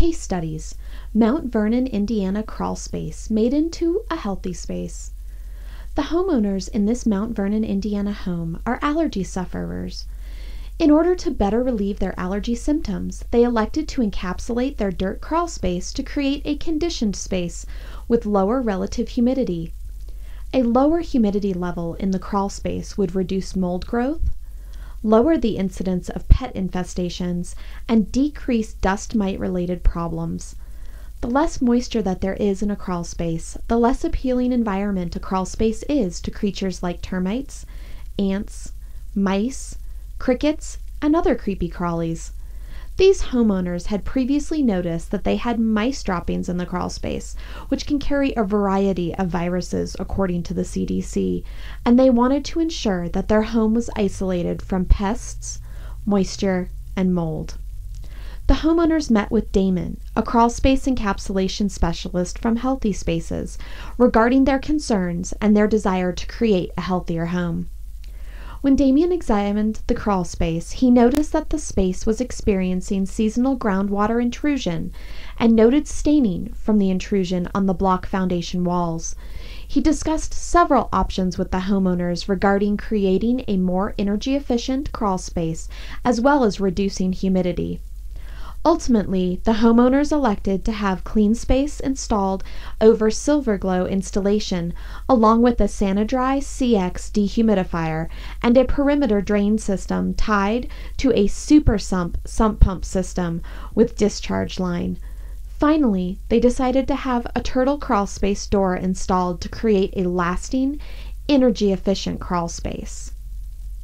Case studies Mount Vernon, Indiana crawl space made into a healthy space. The homeowners in this Mount Vernon, Indiana home are allergy sufferers. In order to better relieve their allergy symptoms, they elected to encapsulate their dirt crawl space to create a conditioned space with lower relative humidity. A lower humidity level in the crawl space would reduce mold growth, lower the incidence of pet infestations, and decrease dust mite related problems. The less moisture that there is in a crawl space, the less appealing environment a crawl space is to creatures like termites, ants, mice, crickets, and other creepy crawlies. These homeowners had previously noticed that they had mice droppings in the crawl space, which can carry a variety of viruses according to the CDC, and they wanted to ensure that their home was isolated from pests, moisture, and mold. The homeowners met with Damon, a crawl space encapsulation specialist from Healthy Spaces, regarding their concerns and their desire to create a healthier home. When Damien examined the crawl space, he noticed that the space was experiencing seasonal groundwater intrusion and noted staining from the intrusion on the block foundation walls. He discussed several options with the homeowners regarding creating a more energy efficient crawl space as well as reducing humidity. Ultimately, the homeowners elected to have CleanSpace installed over Silverglow installation, along with a Sanidry CX dehumidifier and a perimeter drain system tied to a SuperSump sump pump system with discharge line. Finally, they decided to have a turtle crawlspace door installed to create a lasting, energy efficient crawlspace.